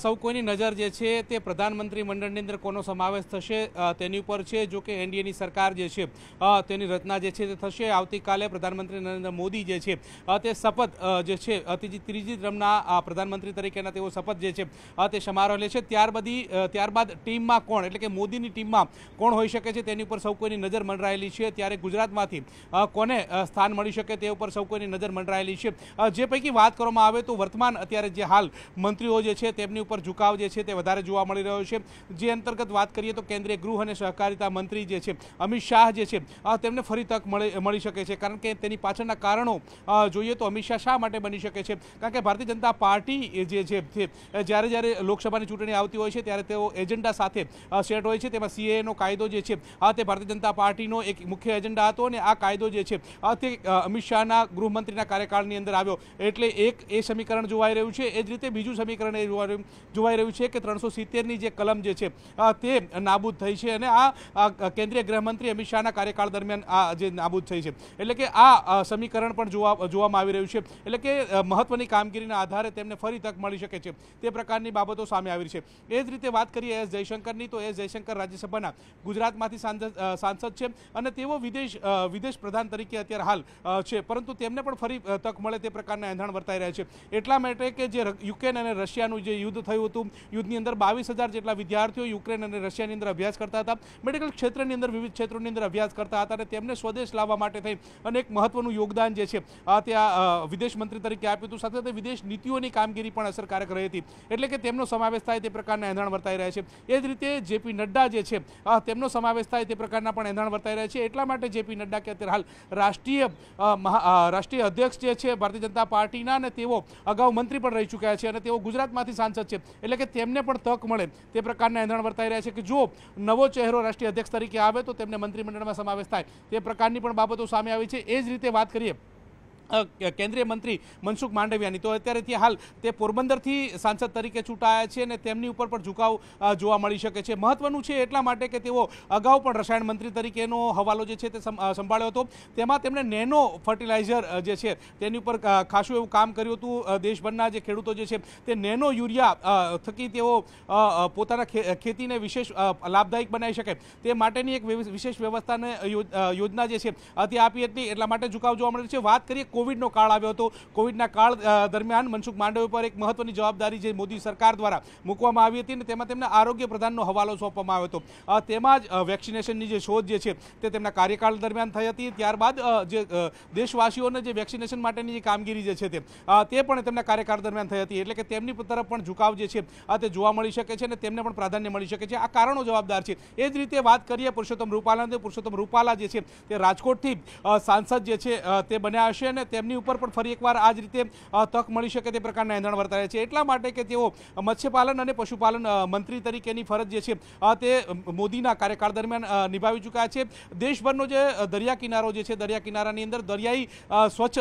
સૌ કોઈની નજર જે છે તે પ્રધાનમંત્રી મંડળ ની અંદર કોનો સમાવેશ થશે તેના ઉપર છે જો કે એનડીએ ની સરકાર જે છે તેની રચના જે છે તે થશે આવતીકાલે પ્રધાનમંત્રી નરેન્દ્ર મોદી જે છે તે शपथ જે છે અતીજી ત્રીજી દ્રમના પ્રધાનમંત્રી તરીકેના તેવો शपथ જે છે આ તે સમારોહ લે છે ત્યાર બધી ત્યાર બાદ ટીમ માં કોણ એટલે કે મોદી ની ટીમ માં કોણ હોઈ શકે છે તેના ઉપર સૌ કોઈની નજર મંડરાયેલી છે ત્યારે ગુજરાતમાંથી કોને સ્થાન મળી શકે તે ઉપર સૌ કોઈની નજર મંડરાયેલી છે જે પૈકી વાત કરવામાં આવે તો વર્તમાન અત્યારે જે હાલ મંત્રીઓ જે છે તેમની પર ઝુકાવ જે છે તે વધારે જોવા મળી રહ્યો છે જે અંતર્ગત વાત કરીએ તો કેન્દ્રીય ગૃહ અને સહકારિતા મંત્રી જે છે અમિત શાહ જે છે આ તેમણે ફરી તક મળી મળી શકે છે કારણ કે તેની પાછળના કારણો જોઈએ તો અમિત શાહ માટે બની શકે છે કારણ કે ભારતીય જનતા પાર્ટી જે છે જેત જારે જારે લોકસભાની ચૂંટણી આવતી હોય છે ત્યારે તેઓ એજન્ડા સાથે સેટ હોય છે તેમાં સીઆઈ નો કાયદો જે છે આ તે ભારતીય જનતા પાર્ટીનો એક મુખ્ય એજન્ડા હતો અને આ કાયદો જે છે તે અમિત શાહના ગૃહ મંત્રીના કાર્યકાળની અંદર આવ્યો એટલે એક એ સમીકરણ જોવાઈ રહ્યું છે એ જ રીતે બીજું સમીકરણ એ જોવાઈ રહ્યું ગુવાઈ રેવ્યુ છે કે 370 ની જે કલમ જે છે તે નાબૂદ થઈ છે અને આ કેન્દ્રીય ગ્રહ મંત્રી અમિત શાના કાર્યકાળ દરમિયાન આ જે નાબૂદ થઈ છે એટલે કે આ સમીકરણ પણ જોવા જોવા માં આવી રહ્યું છે એટલે કે મહત્વની કામગીરીના આધારે તેમણે ફરી તક મળી શકે છે તે પ્રકારની બાબતો સામે આવી છે એ જ રીતે વાત કરીએ જયશંકરની તો એ જયશંકર રાજ્યસભાના ગુજરાતમાંથી સાંસદ છે અને તેઓ વિદેશ વિદેશ પ્રધાન તરીકે અત્યાર હાલ છે પરંતુ તેમણે પણ ફરી તક મળે તે પ્રકારના એંધાણ વર્તાઈ રહ્યા છે એટલા માટે કે જે યુકે ને અને રશિયાનું જે યુદ્ધ હયુ હતું યુદ્ધની અંદર 22000 જેટલા વિદ્યાર્થીઓ યુક્રેન અને રશિયાની અંદર અભ્યાસ કરતા હતા મેડિકલ ક્ષેત્રની અંદર વિવિધ ક્ષેત્રોની અંદર અભ્યાસ કરતા હતા અને તેમણે સ્વદેશ લાવવા માટે થઈ અનેક મહત્વનું યોગદાન જે છે આ તે આ વિદેશ મંત્રી તરીકે આપિતો સાથે સાથે વિદેશ નીતિઓની કામગીરી પણ અસરકારક રહી હતી એટલે કે તેમનો સમાવેશ થાય તે પ્રકારનું એંદણ વર્તાઈ રહ્યો છે એ જ રીતે જેપી નડ्डा જે છે આ તેમનો સમાવેશ થાય તે પ્રકારના પણ એંદણ વર્તાઈ રહ્યો છે એટલા માટે જેપી નડ्डा કે અતેર હાલ રાષ્ટ્રીય રાષ્ટ્રીય અધ્યક્ષ જે છે ભારતીય જનતા પાર્ટીના અને તેઓ અગાઉ મંત્રી પણ રહી ચૂક્યા છે અને તેઓ ગુજરાતમાંથી સાનસદસ્ય એટલે કે તેમને પણ તક મળે તે પ્રકારના એંધાણ વર્તાઈ રહ્યા છે કે જો નવો ચહેરો રાષ્ટ્રીય અધ્યક્ષ તરીકે આવે તો તેમને મંત્રીમંડળમાં સમાવેશ થાય તે પ્રકારની પણ બાબતો સામે આવી છે એ જ રીતે વાત કરીએ કે કેન્દ્રીય મંત્રી મનસુખ માંડવિયા ની તો અત્યારેથી હાલ તે પોરબંદર થી સાંસદ તરીકે ચૂંટાયા છે અને તેમની ઉપર પર ઝુકાવ જોવા મળી શકે છે મહત્વનું છે એટલા માટે કે તેઓ અગાઉ પર રસાયણ મંત્રી તરીકેનો હવાલો જે છે તે સંભાળ્યો હતો તેમાં તેમણે નેનો ફર્ટિલાઈઝર જે છે તેની ઉપર ખાસું એવું કામ કર્યુંતું દેશવર્ના જે ખેડૂતો જે છે તે નેનો યુરિયા થી કે તેઓ પોતાના ખેતીને વિશેષ લાભદાયક બનાવી શકે તે માટેની એક વિશેષ વ્યવસ્થાને યોજના જે છે અત્યપત એટલા માટે ઝુકાવ જોવા મળી શકે વાત કરીએ કોવિડ નો કાળ આવ્યો તો કોવિડ ના કાળ દરમિયાન મનસુખ માંડવ ઉપર એક મહત્વની જવાબદારી જે મોદી સરકાર દ્વારા મુકવામાં આવી હતી ને તેમાં તેમને આરોગ્ય પ્રધાનનો હવાલો સોંપવામાં આવ્યો હતો આ તેમાં જ વેક્સિનેશન ની જે શોધ જે છે તે તેમના કાર્યકાળ દરમિયાન થઈ હતી ત્યારબાદ જે દેશવાસીઓને જે વેક્સિનેશન માટેની જે કામગીરી જે છે તે તે પણ તેમના કાર્યકાળ દરમિયાન થઈ હતી એટલે કે તેમની તરફ પણ ઝુકાવ જે છે આ તે જોવા મળી શકે છે ને તેમને પણ પ્રાધાન્ય મળી શકે છે આ કારણો જવાબદાર છે એ જ રીતે વાત કરીએ પુરષोत्तम રૂપાલંતે પુરષोत्तम રૂપલા જે છે તે રાજકોટ થી સંસદ જે છે તે બન્યા છે અને તેમની ઉપર પણ ફરી એકવાર આ જ રીતે તક મળી શકે તે પ્રકારનું આંદરણ વર્તાય છે એટલા માટે કે જેઓ મત્સ્ય પાલન અને પશુપાલન મંત્રી તરીકેની ફરજ જે છે તે મોદીના કાર્યકાળ દરમિયાન નિભાવી ચૂક્યા છે દેશ ભરનો જે દરિયા કિનારો જે છે દરિયા કિનારાની અંદર દરિયાઈ સ્વચ્છ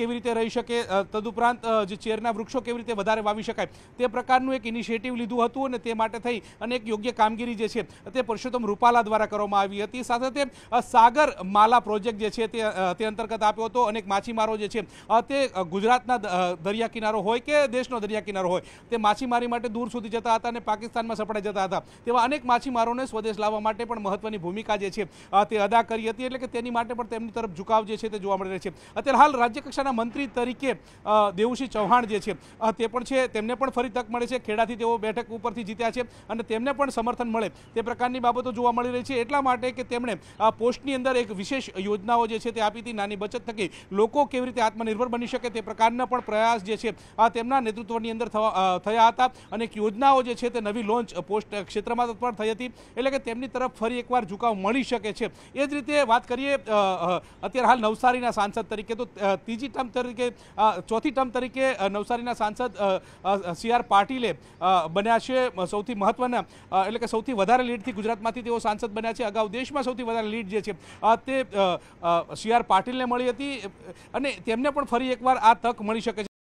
કેવી રીતે રહી શકે તદુપ્રાંત જે ચેરના વૃક્ષો કેવી રીતે વધારે વાવી શકાય તે પ્રકારનું એક ઇનિશિયેટિવ લીધું હતું અને તે માટે થઈ અનેક યોગ્ય કામગીરી જે છે તે પરશુતમ રૂપાલા દ્વારા કરવામાં આવી હતી સાથે સાથે સાગર માળા પ્રોજેક્ટ જે છે તે તે અંતર્ગત આપ્યો હતો અનેક માછી રો જે છે અતે ગુજરાતના દરિયા કિનારો હોય કે દેશનો દરિયા કિનારો હોય તે માછીમારી માટે દૂર સુધી જતો આતાને પાકિસ્તાનમાં સપડાઈ જતો હતો તેવા અનેક માછીમારોને સ્વદેશ લાવવા માટે પણ મહત્વની ભૂમિકા જે છે તે અદા કરી હતી એટલે કે તેની માટે પર તેમની તરફ ઝુકાવ જે છે તે જોવા મળી રહ્યો છે અત્યાર હાલ રાજ્ય કક્ષાના મંત્રી તરીકે દેવુશી ચૌહાણ જે છે તે પણ છે તેમણે પણ ફરી તક મળી છે ખેડાથી તેઓ બેઠક ઉપરથી જીત્યા છે અને તેમને પણ સમર્થન મળેલ તે પ્રકારની બાબતો જોવા મળી રહી છે એટલા માટે કે તેમણે પોસ્ટની અંદર એક વિશેષ યોજનાઓ જે છે તે આપીતી નાની બચત થઈ લોકો કેવી રીતે આત્મનિર્ભર બની શકે તે પ્રકારના પણ પ્રયાસ જે છે આ તેમના નેતૃત્વની અંદર થયા હતા અને યોજનાઓ જે છે તે નવી લોન્ચ પોસ્ટ ક્ષેત્રમાં તત્પર થઈ હતી એટલે કે તેમની તરફ ફરી એકવાર ઝુકાવ મળી શકે છે એ જ રીતે વાત કરીએ અત્યાર હાલ નવસારીના સાંસદ તરીકે તો ત્રીજી ટર્મ તરીકે ચોથી ટર્મ તરીકે નવસારીના સાંસદ સી આર પાટીલે બન્યા છે સૌથી મહત્વના એટલે કે સૌથી વધારે લીડ થી ગુજરાતમાંથી તેઓ સાંસદ બન્યા છે અગાઉ દેશમાં સૌથી વધારે લીડ જે છે તે સી આર પાટીલે મળી હતી અને તેમને પણ ફરી એકવાર આ તક મળી શકે છે